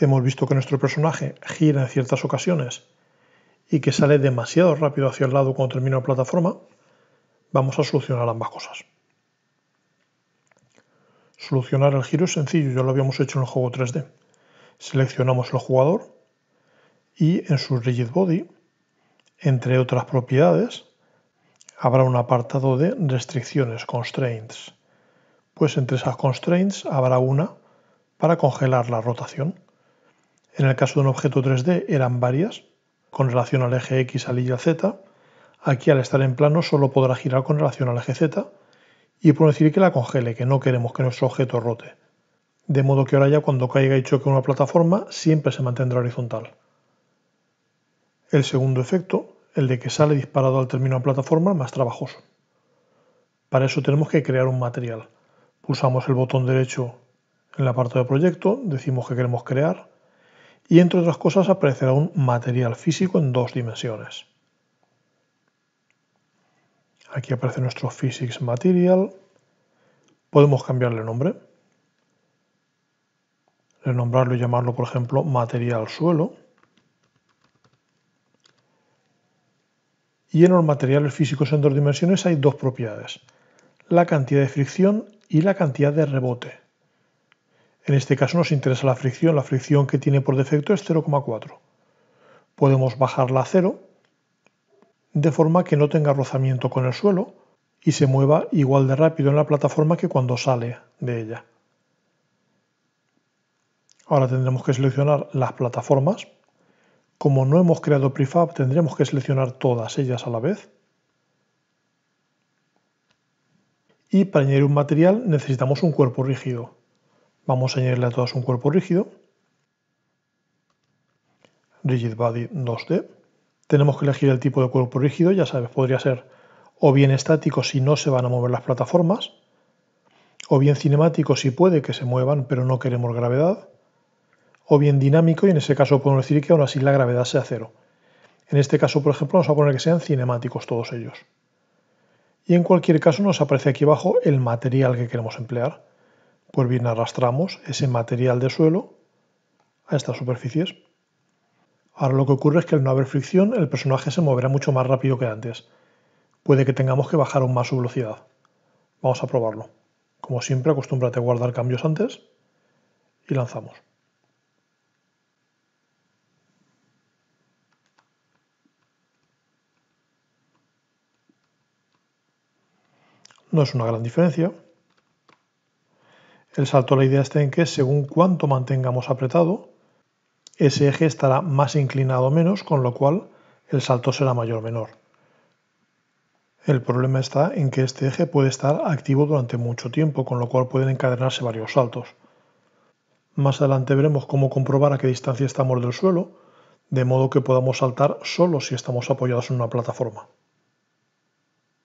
hemos visto que nuestro personaje gira en ciertas ocasiones y que sale demasiado rápido hacia el lado cuando termina la plataforma, vamos a solucionar ambas cosas. Solucionar el giro es sencillo, ya lo habíamos hecho en el juego 3D. Seleccionamos el jugador y en su rigid body, entre otras propiedades, habrá un apartado de restricciones, constraints. Pues entre esas constraints habrá una para congelar la rotación. En el caso de un objeto 3D eran varias, con relación al eje X, al Y al Z. Aquí al estar en plano solo podrá girar con relación al eje Z y por decir que la congele, que no queremos que nuestro objeto rote. De modo que ahora ya cuando caiga y choque una plataforma siempre se mantendrá horizontal. El segundo efecto, el de que sale disparado al término la plataforma, más trabajoso. Para eso tenemos que crear un material. Pulsamos el botón derecho en la parte de proyecto, decimos que queremos crear, y entre otras cosas aparecerá un material físico en dos dimensiones. Aquí aparece nuestro Physics Material. Podemos cambiarle nombre. Renombrarlo y llamarlo, por ejemplo, material suelo. Y en los materiales físicos en dos dimensiones hay dos propiedades. La cantidad de fricción y la cantidad de rebote. En este caso nos interesa la fricción. La fricción que tiene por defecto es 0,4. Podemos bajarla a 0 de forma que no tenga rozamiento con el suelo y se mueva igual de rápido en la plataforma que cuando sale de ella. Ahora tendremos que seleccionar las plataformas. Como no hemos creado prefab, tendremos que seleccionar todas ellas a la vez. Y para añadir un material necesitamos un cuerpo rígido. Vamos a añadirle a todos un cuerpo rígido. Rigid 2D. Tenemos que elegir el tipo de cuerpo rígido, ya sabes, podría ser o bien estático si no se van a mover las plataformas, o bien cinemático si puede que se muevan pero no queremos gravedad, o bien dinámico y en ese caso podemos decir que aún así la gravedad sea cero. En este caso, por ejemplo, vamos a poner que sean cinemáticos todos ellos. Y en cualquier caso nos aparece aquí abajo el material que queremos emplear. Pues bien, arrastramos ese material de suelo a estas superficies. Ahora lo que ocurre es que al no haber fricción, el personaje se moverá mucho más rápido que antes. Puede que tengamos que bajar aún más su velocidad. Vamos a probarlo. Como siempre, acostúmbrate a guardar cambios antes y lanzamos. No es una gran diferencia, el salto la idea está en que según cuánto mantengamos apretado, ese eje estará más inclinado o menos, con lo cual el salto será mayor o menor. El problema está en que este eje puede estar activo durante mucho tiempo, con lo cual pueden encadenarse varios saltos. Más adelante veremos cómo comprobar a qué distancia estamos del suelo, de modo que podamos saltar solo si estamos apoyados en una plataforma.